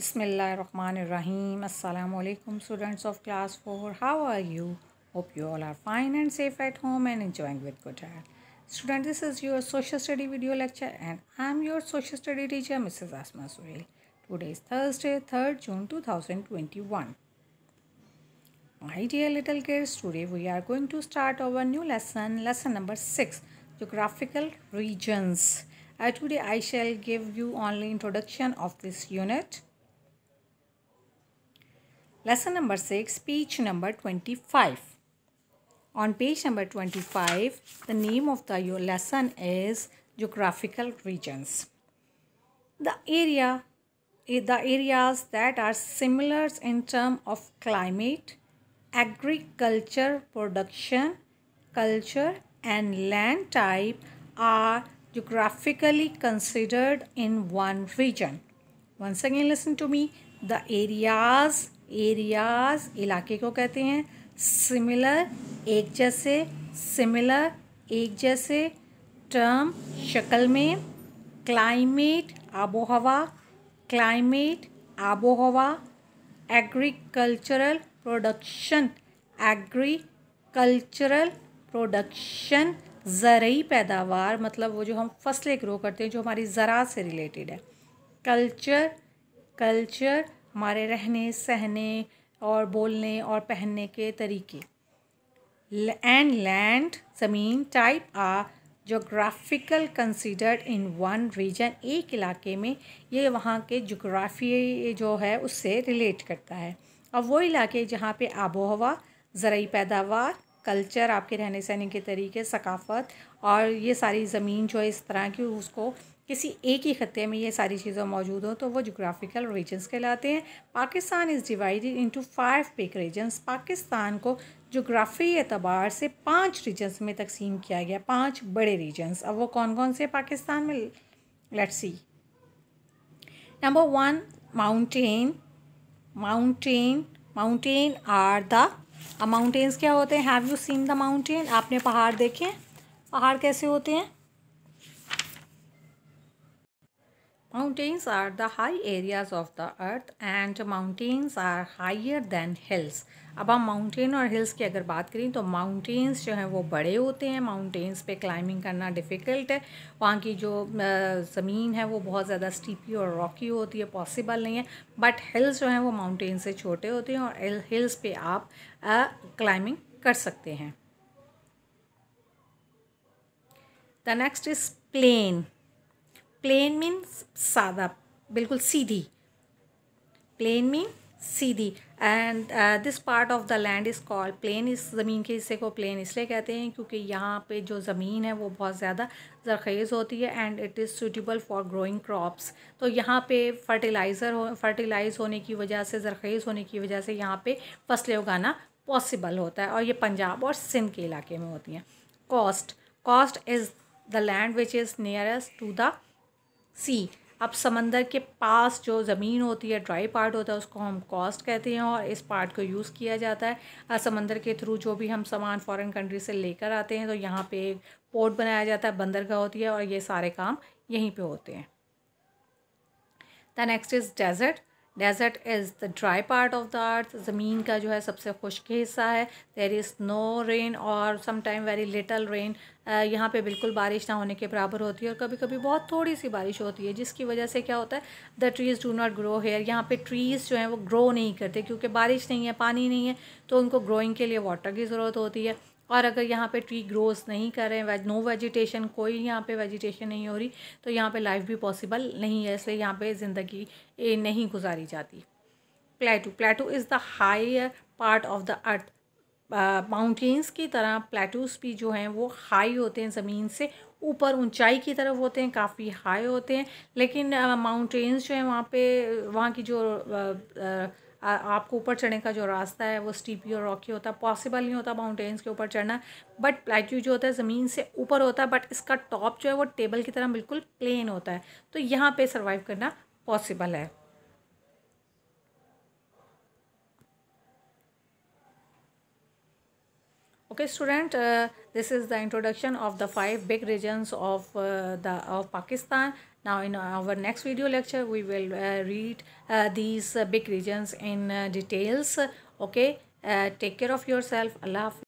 Bismillahirrahmanirrahim. Assalamu alaikum students of class 4. How are you? Hope you all are fine and safe at home and enjoying with good health. Student, this is your social study video lecture and I am your social study teacher Mrs. Asma Suril. Today is Thursday 3rd June 2021. My dear little kids, today we are going to start our new lesson, lesson number 6, Geographical Regions. Uh, today I shall give you only introduction of this unit Lesson number 6, page number 25. On page number 25, the name of the lesson is Geographical Regions. The area, eh, the areas that are similar in terms of climate, agriculture production, culture and land type are geographically considered in one region. Once again listen to me, the areas areas इलाके को कहते हैं similar एक जैसे similar एक जैसे term शक्ल में क्लाइमेट आबोहवा क्लाइमेट आबोहवा एग्रीकल्चरल प्रोडक्शन एग्रीकल्चरल प्रोडक्शन ज़रूरी पैदावार मतलब वो जो हम फसलें ग्रो करते हैं जो हमारी ज़रा से रिलेटेड है कल्चर कल्चर हमारे रहने सहने और बोलने और पहनने के तरीके एंड लैंड ज़मीन type a geographical considered in one region एक इलाके में ये वहाँ के जोग्राफी जो है उससे रिलेट करता है और वो इलाके जहाँ पे आबो हवा ज़रूरी पैदावार कल्चर आपके रहने सहने के तरीके सकाफ़त और ये सारी ज़मीन जो है इस तरह की उसको किसी एक ही खत्े में ये सारी चीज़ें मौजूद हों तो वो जोग्राफिकल रीजन्स कहलाते हैं Pakistan is divided into five big regions Pakistan को जोग्राफी एतबार से पांच रीजन्स में तकसीम किया गया पांच बड़े रीजन्स अब वो कौन कौन से पाकिस्तान में let's see number one mountain mountain mountain are the अब माउंटेन्स क्या होते हैं have you seen the mountain आपने पहाड़ देखे हैं पहाड़ कैसे होते हैं mountains are the high areas of the earth and mountains are higher than hills अब हम माउंटेन और हिल्स की अगर बात करें तो माउंटेन्स जो हैं वो बड़े होते हैं माउंटेंस पे क्लाइंबिंग करना डिफ़िकल्ट है वहाँ की जो ज़मीन है वो बहुत ज़्यादा स्टीपी और रॉकी होती है पॉसिबल नहीं है बट हिल्स जो हैं वो माउंटेन से छोटे होते हैं और हिल्स पे आप क्लाइंबिंग कर सकते हैं the next is plain plain mean सादा बिल्कुल सीधी प्लेन मीन सीधी and this part of the land is called plain इस ज़मीन के हिस्से को प्लेन इसलिए कहते हैं क्योंकि यहाँ पे जो ज़मीन है वो बहुत ज़्यादा जरखेज़ होती है and it is suitable for growing crops तो यहाँ पे फर्टिलाइज़र हो फर्टिलाइज़ होने की वजह से जरखेज़ होने की वजह से यहाँ पे फसलें उगाना पॉसिबल होता है और ये पंजाब और सिंध के इलाके में होती हैं coast coast is the land which is nearest to the sea अब समंदर के पास जो ज़मीन होती है ड्राई पार्ट होता है उसको हम कॉस्ट कहते हैं और इस पार्ट को यूज़ किया जाता है समंदर के थ्रू जो भी हम सामान फॉरेन कंट्री से लेकर आते हैं तो यहाँ पे एक पोर्ट बनाया जाता है बंदरगाह होती है और ये सारे काम यहीं पे होते हैं the next is desert desert is the dry part of the earth ज़मीन का जो है सबसे खुश्क हिस्सा है देर इज़ नो रेन और समटाइम वेरी लिटल रेन यहाँ पे बिल्कुल बारिश ना होने के बराबर होती है और कभी कभी बहुत थोड़ी सी बारिश होती है जिसकी वजह से क्या होता है the trees do not grow here यहाँ पे ट्रीज़ जो हैं वो ग्रो नहीं करते क्योंकि बारिश नहीं है पानी नहीं है तो उनको ग्रोइंग के लिए वाटर की ज़रूरत होती है और अगर यहाँ पे ट्री ग्रोस नहीं कर रहे हैं वेज, नो वेजिटेशन कोई यहाँ पे वेजिटेशन नहीं हो रही तो यहाँ पे लाइफ भी पॉसिबल नहीं है इसलिए यहाँ पे ज़िंदगी नहीं गुजारी जाती plateau plateau is the high part of the earth mountains की तरह प्लेटूस भी जो हैं वो हाई होते हैं ज़मीन से ऊपर ऊंचाई की तरफ होते हैं काफ़ी हाई होते हैं लेकिन माउंटेन्स uh, जो हैं वहाँ पे वहाँ की जो uh, uh, आपको ऊपर चढ़ने का जो रास्ता है वो स्टीपी और रॉकी होता है पॉसिबल नहीं होता माउंटेन्स के ऊपर चढ़ना बट प्लेट्यू जो होता है ज़मीन से ऊपर होता है बट इसका टॉप जो है वो टेबल की तरह बिल्कुल प्लेन होता है तो यहाँ पर सर्वाइव करना पॉसिबल है okay student uh, this is the introduction of the five big regions of uh, the of pakistan now in our next video lecture we will uh, read uh, these uh, big regions in uh, details okay take care of yourself allah